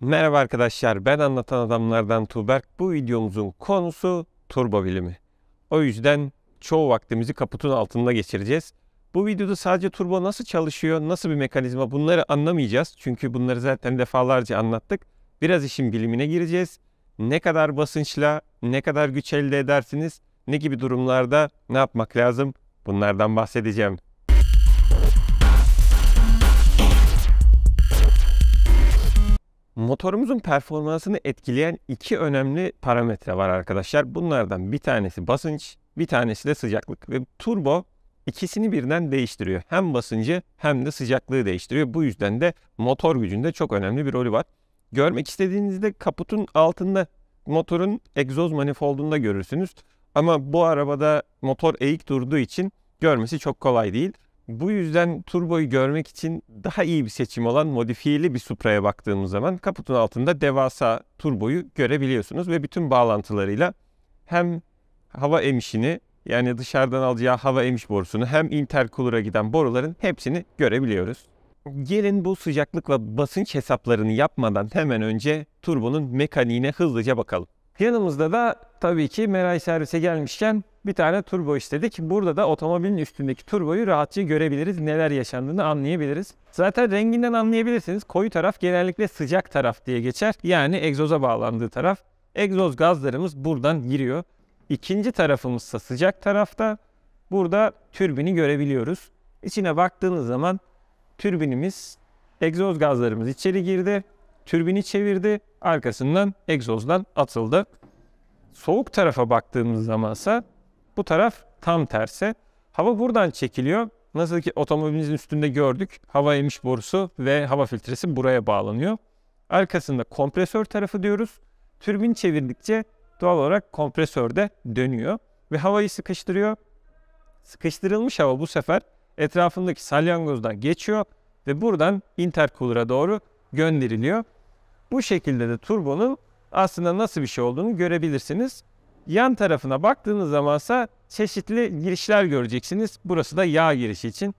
Merhaba arkadaşlar ben anlatan adamlardan Tuğberk. Bu videomuzun konusu turbo bilimi. O yüzden çoğu vaktimizi kaputun altında geçireceğiz. Bu videoda sadece turbo nasıl çalışıyor, nasıl bir mekanizma bunları anlamayacağız. Çünkü bunları zaten defalarca anlattık. Biraz işin bilimine gireceğiz. Ne kadar basınçla, ne kadar güç elde edersiniz, ne gibi durumlarda ne yapmak lazım bunlardan bahsedeceğim. Motorumuzun performansını etkileyen iki önemli parametre var arkadaşlar. Bunlardan bir tanesi basınç, bir tanesi de sıcaklık. Ve turbo ikisini birden değiştiriyor. Hem basıncı hem de sıcaklığı değiştiriyor. Bu yüzden de motor gücünde çok önemli bir rolü var. Görmek istediğinizde kaputun altında motorun egzoz manifoldunu görürsünüz. Ama bu arabada motor eğik durduğu için görmesi çok kolay değil. Bu yüzden turboyu görmek için daha iyi bir seçim olan modifiyeli bir Supra'ya baktığımız zaman kaputun altında devasa turboyu görebiliyorsunuz ve bütün bağlantılarıyla hem hava emişini yani dışarıdan alacağı hava emiş borusunu hem intercooler'a giden boruların hepsini görebiliyoruz. Gelin bu sıcaklık ve basınç hesaplarını yapmadan hemen önce turbonun mekaniğine hızlıca bakalım. Yanımızda da tabii ki Meray servise gelmişken bir tane turbo istedik. Burada da otomobilin üstündeki turboyu rahatça görebiliriz. Neler yaşandığını anlayabiliriz. Zaten renginden anlayabilirsiniz. Koyu taraf genellikle sıcak taraf diye geçer. Yani egzoza bağlandığı taraf. Egzoz gazlarımız buradan giriyor. İkinci tarafımızsa sıcak tarafta. Burada türbini görebiliyoruz. İçine baktığınız zaman türbinimiz, egzoz gazlarımız içeri girdi. Türbini çevirdi. Arkasından egzozdan atıldı. Soğuk tarafa baktığımız zaman ise bu taraf tam tersi. Hava buradan çekiliyor. Nasıl ki otomobilimizin üstünde gördük. Hava emiş borusu ve hava filtresi buraya bağlanıyor. Arkasında kompresör tarafı diyoruz. Türbin çevirdikçe doğal olarak kompresör de dönüyor ve havayı sıkıştırıyor. Sıkıştırılmış hava bu sefer etrafındaki salyangozdan geçiyor ve buradan intercooler'a doğru gönderiliyor. Bu şekilde de turbonun aslında nasıl bir şey olduğunu görebilirsiniz. Yan tarafına baktığınız zamansa çeşitli girişler göreceksiniz. Burası da yağ girişi için.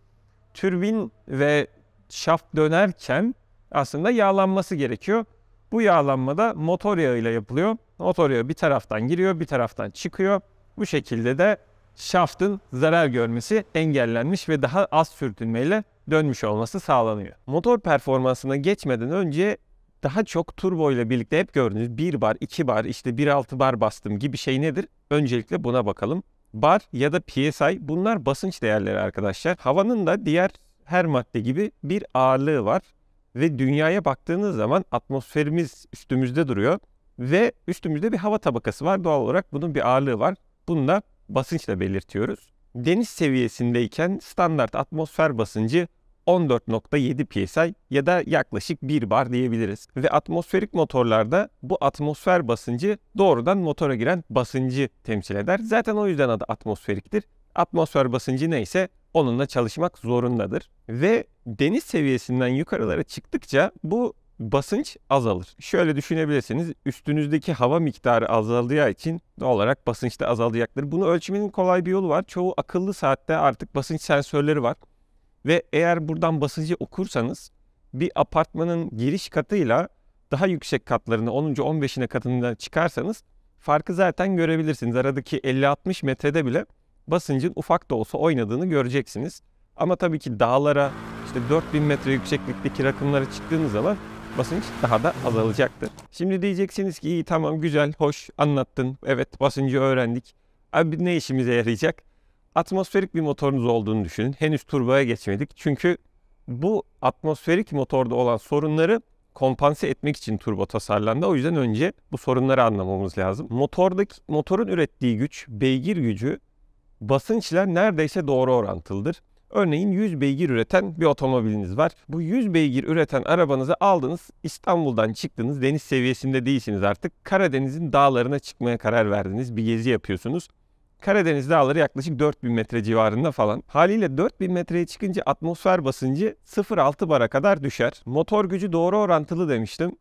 Türbin ve şaft dönerken aslında yağlanması gerekiyor. Bu yağlanma da motor yağıyla yapılıyor. Motor yağı bir taraftan giriyor, bir taraftan çıkıyor. Bu şekilde de şaftın zarar görmesi engellenmiş ve daha az sürtünmeyle dönmüş olması sağlanıyor. Motor performansına geçmeden önce daha çok turbo ile birlikte hep gördüğünüz 1 bar, 2 bar, işte 1.6 bar bastım gibi şey nedir? Öncelikle buna bakalım. Bar ya da PSI bunlar basınç değerleri arkadaşlar. Havanın da diğer her madde gibi bir ağırlığı var ve dünyaya baktığınız zaman atmosferimiz üstümüzde duruyor ve üstümüzde bir hava tabakası var. Doğal olarak bunun bir ağırlığı var. Bunu da basınçla belirtiyoruz. Deniz seviyesindeyken standart atmosfer basıncı 14.7 psi ya da yaklaşık 1 bar diyebiliriz. Ve atmosferik motorlarda bu atmosfer basıncı doğrudan motora giren basıncı temsil eder. Zaten o yüzden adı atmosferiktir. Atmosfer basıncı neyse onunla çalışmak zorundadır. Ve deniz seviyesinden yukarılara çıktıkça bu basınç azalır. Şöyle düşünebilirsiniz. Üstünüzdeki hava miktarı azaldığı için doğal olarak basınç da azalacaktır. Bunu ölçmenin kolay bir yolu var. Çoğu akıllı saatte artık basınç sensörleri var. Ve eğer buradan basıcı okursanız bir apartmanın giriş katıyla daha yüksek katlarını 10. 15'ine katına çıkarsanız farkı zaten görebilirsiniz. Aradaki 50-60 metrede bile basıncın ufak da olsa oynadığını göreceksiniz. Ama tabii ki dağlara işte 4000 metre yükseklikteki rakımlara çıktığınız zaman basınç daha da azalacaktır. Şimdi diyeceksiniz ki iyi tamam güzel hoş anlattın. Evet basıncı öğrendik. Abi ne işimize yarayacak? Atmosferik bir motorunuz olduğunu düşünün. Henüz turboya geçmedik. Çünkü bu atmosferik motorda olan sorunları kompanse etmek için turbo tasarlandı. O yüzden önce bu sorunları anlamamız lazım. Motordaki motorun ürettiği güç, beygir gücü basınçla neredeyse doğru orantılıdır. Örneğin 100 beygir üreten bir otomobiliniz var. Bu 100 beygir üreten arabanızı aldınız, İstanbul'dan çıktınız, deniz seviyesinde değilsiniz artık. Karadeniz'in dağlarına çıkmaya karar verdiniz, bir gezi yapıyorsunuz. Karadeniz dağları yaklaşık 4000 metre civarında falan. Haliyle 4000 metreye çıkınca atmosfer basıncı 0.6 bara kadar düşer. Motor gücü doğru orantılı demiştim.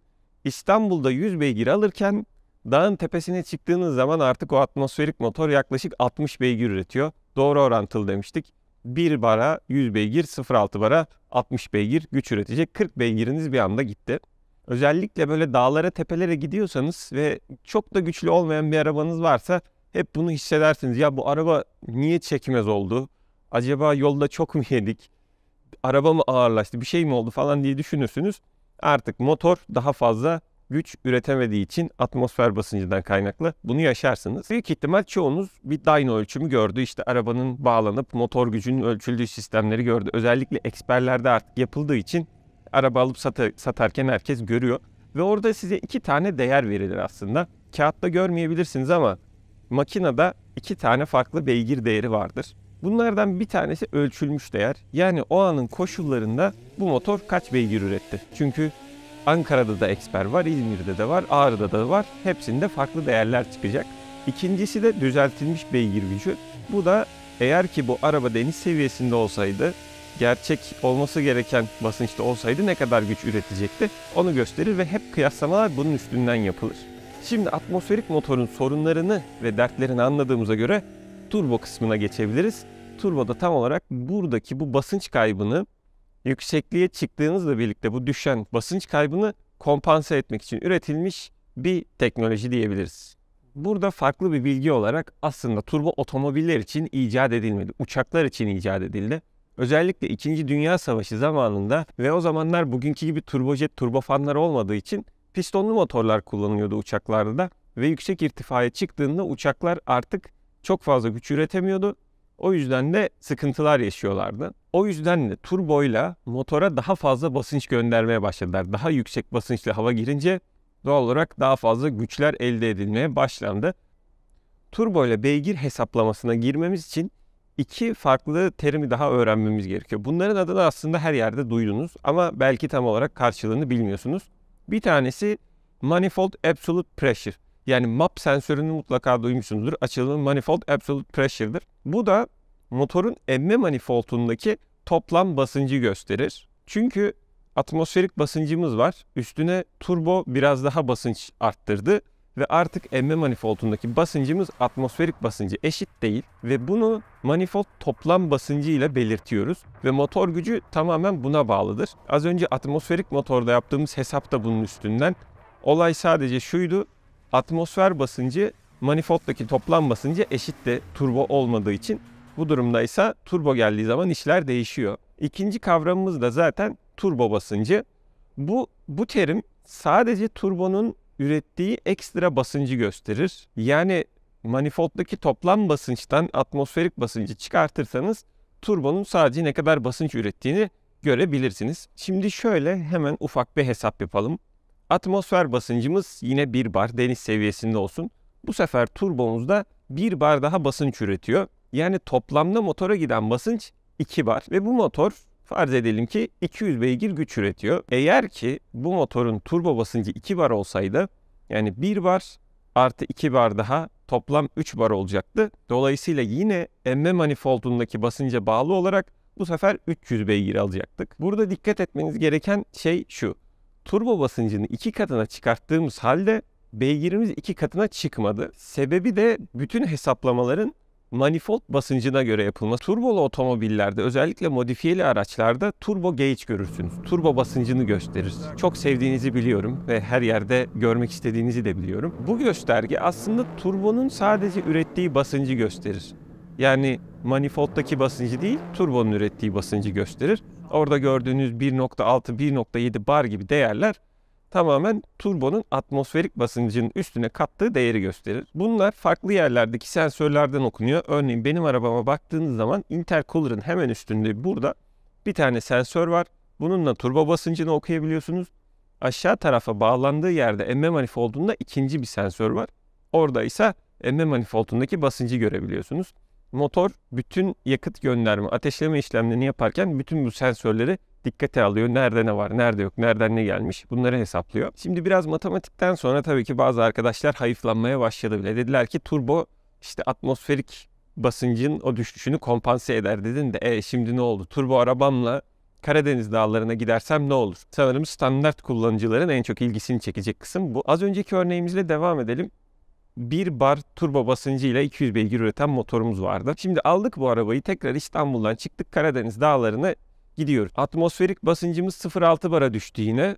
İstanbul'da 100 beygir alırken dağın tepesine çıktığınız zaman artık o atmosferik motor yaklaşık 60 beygir üretiyor. Doğru orantılı demiştik. 1 bara 100 beygir, 0.6 bara 60 beygir güç üretecek. 40 beygiriniz bir anda gitti. Özellikle böyle dağlara tepelere gidiyorsanız ve çok da güçlü olmayan bir arabanız varsa hep bunu hissedersiniz. Ya bu araba niye çekmez oldu? Acaba yolda çok mu yedik? Araba mı ağırlaştı? Bir şey mi oldu falan diye düşünürsünüz. Artık motor daha fazla güç üretemediği için atmosfer basıncından kaynaklı bunu yaşarsınız. Büyük ihtimal çoğunuz bir dyno ölçümü gördü. İşte arabanın bağlanıp motor gücünün ölçüldüğü sistemleri gördü. Özellikle eksperlerde artık yapıldığı için araba alıp sata, satarken herkes görüyor. Ve orada size iki tane değer verilir aslında. Kağıtta görmeyebilirsiniz ama makinede iki tane farklı beygir değeri vardır. Bunlardan bir tanesi ölçülmüş değer. Yani o anın koşullarında bu motor kaç beygir üretti? Çünkü Ankara'da da eksper var, İzmir'de de var, Ağrı'da da var. Hepsinde farklı değerler çıkacak. İkincisi de düzeltilmiş beygir gücü. Bu da eğer ki bu araba deniz seviyesinde olsaydı, gerçek olması gereken basınçta olsaydı ne kadar güç üretecekti onu gösterir ve hep kıyaslamalar bunun üstünden yapılır. Şimdi atmosferik motorun sorunlarını ve dertlerini anladığımıza göre turbo kısmına geçebiliriz. Turbo da tam olarak buradaki bu basınç kaybını yüksekliğe çıktığınızla birlikte bu düşen basınç kaybını kompanse etmek için üretilmiş bir teknoloji diyebiliriz. Burada farklı bir bilgi olarak aslında turbo otomobiller için icat edilmedi. Uçaklar için icat edildi. Özellikle 2. Dünya Savaşı zamanında ve o zamanlar bugünkü gibi turbojet turbofanlar olmadığı için pistonlu motorlar kullanılıyordu uçaklarda da ve yüksek irtifaya çıktığında uçaklar artık çok fazla güç üretemiyordu. O yüzden de sıkıntılar yaşıyorlardı. O yüzden de turboyla motora daha fazla basınç göndermeye başladılar. Daha yüksek basınçlı hava girince doğal olarak daha fazla güçler elde edilmeye başlandı. Turbo ile beygir hesaplamasına girmemiz için iki farklı terimi daha öğrenmemiz gerekiyor. Bunların adını aslında her yerde duydunuz ama belki tam olarak karşılığını bilmiyorsunuz. Bir tanesi Manifold Absolute Pressure. Yani MAP sensörünü mutlaka duymuşsunuzdur. Açılımı Manifold Absolute Pressure'dır. Bu da motorun emme manifoldundaki toplam basıncı gösterir. Çünkü atmosferik basıncımız var. Üstüne turbo biraz daha basınç arttırdı ve artık emme manifoldundaki basıncımız atmosferik basıncı eşit değil ve bunu manifold toplam basıncıyla belirtiyoruz ve motor gücü tamamen buna bağlıdır. Az önce atmosferik motorda yaptığımız hesap da bunun üstünden. Olay sadece şuydu. Atmosfer basıncı manifolddaki toplam basıncı eşit de turbo olmadığı için bu durumda ise turbo geldiği zaman işler değişiyor. İkinci kavramımız da zaten turbo basıncı. Bu bu terim sadece turbonun ürettiği ekstra basıncı gösterir. Yani manifolddaki toplam basınçtan atmosferik basıncı çıkartırsanız turbonun sadece ne kadar basınç ürettiğini görebilirsiniz. Şimdi şöyle hemen ufak bir hesap yapalım. Atmosfer basıncımız yine 1 bar deniz seviyesinde olsun. Bu sefer turbomuzda 1 bar daha basınç üretiyor. Yani toplamda motora giden basınç 2 bar ve bu motor Farz edelim ki 200 beygir güç üretiyor. Eğer ki bu motorun turbo basıncı 2 bar olsaydı yani 1 bar artı 2 bar daha toplam 3 bar olacaktı. Dolayısıyla yine emme manifoldundaki basınca bağlı olarak bu sefer 300 beygir alacaktık. Burada dikkat etmeniz gereken şey şu. Turbo basıncını 2 katına çıkarttığımız halde beygirimiz 2 katına çıkmadı. Sebebi de bütün hesaplamaların manifold basıncına göre yapılması. Turbolu otomobillerde özellikle modifiyeli araçlarda turbo gauge görürsünüz. Turbo basıncını gösterir. Çok sevdiğinizi biliyorum ve her yerde görmek istediğinizi de biliyorum. Bu gösterge aslında turbonun sadece ürettiği basıncı gösterir. Yani manifoldtaki basıncı değil, turbonun ürettiği basıncı gösterir. Orada gördüğünüz 1.6, 1.7 bar gibi değerler tamamen turbonun atmosferik basıncının üstüne kattığı değeri gösterir. Bunlar farklı yerlerdeki sensörlerden okunuyor. Örneğin benim arabama baktığınız zaman intercooler'ın hemen üstünde burada bir tane sensör var. Bununla turbo basıncını okuyabiliyorsunuz. Aşağı tarafa bağlandığı yerde emme manifoldunda ikinci bir sensör var. Orada ise emme manifoldundaki basıncı görebiliyorsunuz. Motor bütün yakıt gönderme, ateşleme işlemlerini yaparken bütün bu sensörleri dikkate alıyor. Nerede ne var, nerede yok, nereden ne gelmiş bunları hesaplıyor. Şimdi biraz matematikten sonra tabii ki bazı arkadaşlar hayıflanmaya başladı bile. Dediler ki turbo işte atmosferik basıncın o düşüşünü kompanse eder dedin de e şimdi ne oldu? Turbo arabamla Karadeniz dağlarına gidersem ne olur? Sanırım standart kullanıcıların en çok ilgisini çekecek kısım bu. Az önceki örneğimizle devam edelim. 1 bar turbo basıncı ile 200 beygir üreten motorumuz vardı. Şimdi aldık bu arabayı tekrar İstanbul'dan çıktık Karadeniz dağlarını gidiyoruz. Atmosferik basıncımız 0.6 bara düştü yine.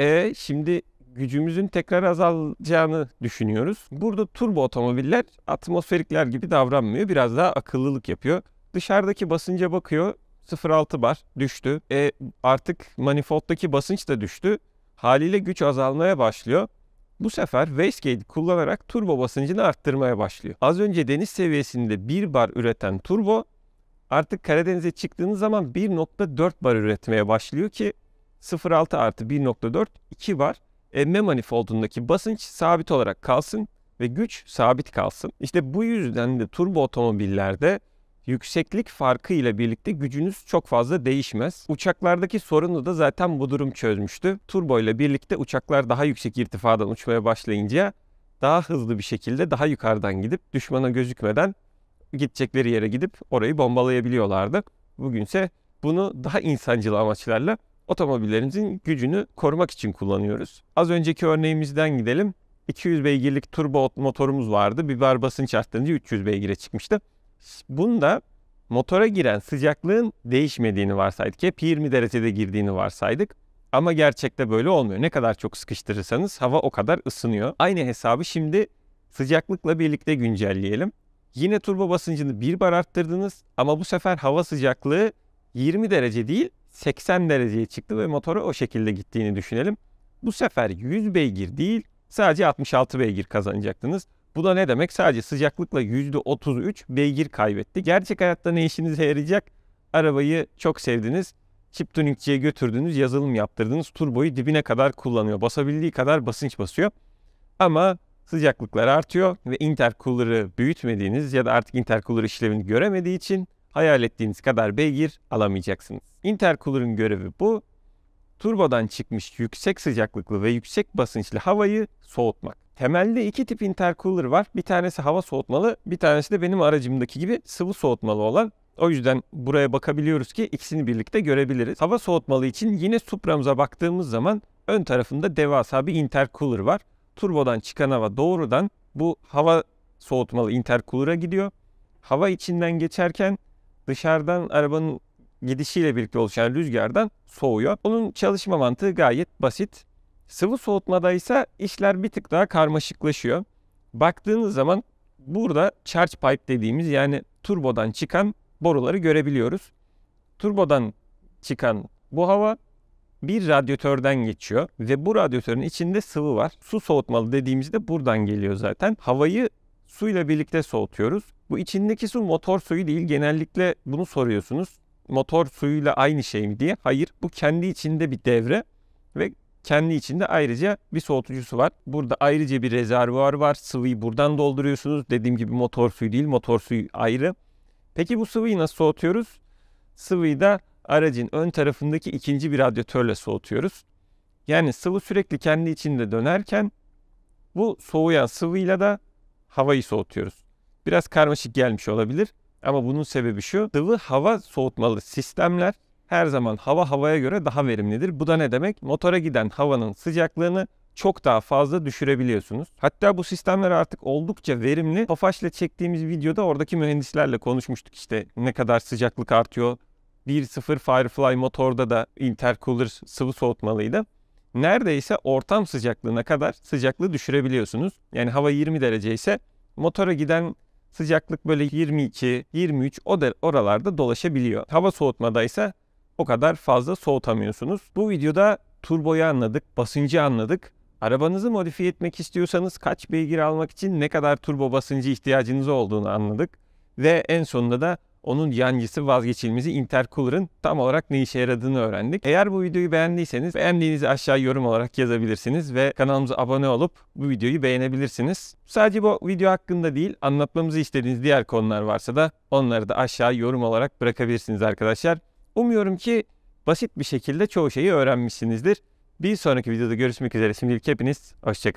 E şimdi gücümüzün tekrar azalacağını düşünüyoruz. Burada turbo otomobiller atmosferikler gibi davranmıyor. Biraz daha akıllılık yapıyor. Dışarıdaki basınca bakıyor. 0.6 bar düştü. E artık manifolddaki basınç da düştü. Haliyle güç azalmaya başlıyor. Bu sefer wastegate kullanarak turbo basıncını arttırmaya başlıyor. Az önce deniz seviyesinde 1 bar üreten turbo artık Karadeniz'e çıktığınız zaman 1.4 bar üretmeye başlıyor ki 0.6 artı 1.4 2 bar emme manifoldundaki basınç sabit olarak kalsın ve güç sabit kalsın. İşte bu yüzden de turbo otomobillerde yükseklik farkı ile birlikte gücünüz çok fazla değişmez. Uçaklardaki sorunu da zaten bu durum çözmüştü. Turbo ile birlikte uçaklar daha yüksek irtifadan uçmaya başlayınca daha hızlı bir şekilde daha yukarıdan gidip düşmana gözükmeden gidecekleri yere gidip orayı bombalayabiliyorlardı. Bugünse bunu daha insancıl amaçlarla otomobillerimizin gücünü korumak için kullanıyoruz. Az önceki örneğimizden gidelim. 200 beygirlik turbo motorumuz vardı. Biber basınç arttırınca 300 beygire çıkmıştı. Bunda motora giren sıcaklığın değişmediğini varsaydık. Hep 20 derecede girdiğini varsaydık. Ama gerçekte böyle olmuyor. Ne kadar çok sıkıştırırsanız hava o kadar ısınıyor. Aynı hesabı şimdi sıcaklıkla birlikte güncelleyelim. Yine turbo basıncını bir bar arttırdınız ama bu sefer hava sıcaklığı 20 derece değil 80 dereceye çıktı ve motoru o şekilde gittiğini düşünelim. Bu sefer 100 beygir değil sadece 66 beygir kazanacaktınız. Bu da ne demek? Sadece sıcaklıkla %33 beygir kaybetti. Gerçek hayatta ne işinize yarayacak? Arabayı çok sevdiniz. Chip tuningciye götürdünüz, yazılım yaptırdınız. Turboyu dibine kadar kullanıyor. Basabildiği kadar basınç basıyor. Ama Sıcaklıklar artıyor ve intercooler'ı büyütmediğiniz ya da artık intercooler işlevini göremediği için hayal ettiğiniz kadar beygir alamayacaksınız. Intercooler'ın görevi bu. Turbodan çıkmış yüksek sıcaklıklı ve yüksek basınçlı havayı soğutmak. Temelde iki tip intercooler var. Bir tanesi hava soğutmalı, bir tanesi de benim aracımdaki gibi sıvı soğutmalı olan o yüzden buraya bakabiliyoruz ki ikisini birlikte görebiliriz. Hava soğutmalı için yine Supra'mıza baktığımız zaman ön tarafında devasa bir intercooler var. Turbodan çıkan hava doğrudan bu hava soğutmalı intercooler'a gidiyor. Hava içinden geçerken dışarıdan arabanın gidişiyle birlikte oluşan rüzgardan soğuyor. Bunun çalışma mantığı gayet basit. Sıvı soğutmada ise işler bir tık daha karmaşıklaşıyor. Baktığınız zaman burada charge pipe dediğimiz yani turbodan çıkan boruları görebiliyoruz. Turbodan çıkan bu hava bir radyatörden geçiyor ve bu radyatörün içinde sıvı var. Su soğutmalı dediğimizde buradan geliyor zaten. Havayı suyla birlikte soğutuyoruz. Bu içindeki su motor suyu değil. Genellikle bunu soruyorsunuz. Motor suyuyla aynı şey mi diye. Hayır bu kendi içinde bir devre ve kendi içinde ayrıca bir soğutucusu var. Burada ayrıca bir rezervuar var. Sıvıyı buradan dolduruyorsunuz. Dediğim gibi motor suyu değil motor suyu ayrı. Peki bu sıvıyı nasıl soğutuyoruz? Sıvıyı da aracın ön tarafındaki ikinci bir radyatörle soğutuyoruz. Yani sıvı sürekli kendi içinde dönerken bu soğuyan sıvıyla da havayı soğutuyoruz. Biraz karmaşık gelmiş olabilir ama bunun sebebi şu. Sıvı hava soğutmalı sistemler her zaman hava havaya göre daha verimlidir. Bu da ne demek? Motora giden havanın sıcaklığını çok daha fazla düşürebiliyorsunuz. Hatta bu sistemler artık oldukça verimli. Tofaş'la çektiğimiz videoda oradaki mühendislerle konuşmuştuk işte ne kadar sıcaklık artıyor, 1.0 Firefly motorda da intercooler sıvı soğutmalıydı. Neredeyse ortam sıcaklığına kadar sıcaklığı düşürebiliyorsunuz. Yani hava 20 derece ise motora giden sıcaklık böyle 22, 23 o da oralarda dolaşabiliyor. Hava soğutmada ise o kadar fazla soğutamıyorsunuz. Bu videoda turboyu anladık, basıncı anladık. Arabanızı modifiye etmek istiyorsanız kaç beygir almak için ne kadar turbo basıncı ihtiyacınız olduğunu anladık. Ve en sonunda da onun yancısı vazgeçilmezi intercooler'ın tam olarak ne işe yaradığını öğrendik. Eğer bu videoyu beğendiyseniz beğendiğinizi aşağı yorum olarak yazabilirsiniz ve kanalımıza abone olup bu videoyu beğenebilirsiniz. Sadece bu video hakkında değil anlatmamızı istediğiniz diğer konular varsa da onları da aşağı yorum olarak bırakabilirsiniz arkadaşlar. Umuyorum ki basit bir şekilde çoğu şeyi öğrenmişsinizdir. Bir sonraki videoda görüşmek üzere. Şimdilik hepiniz hoşçakalın.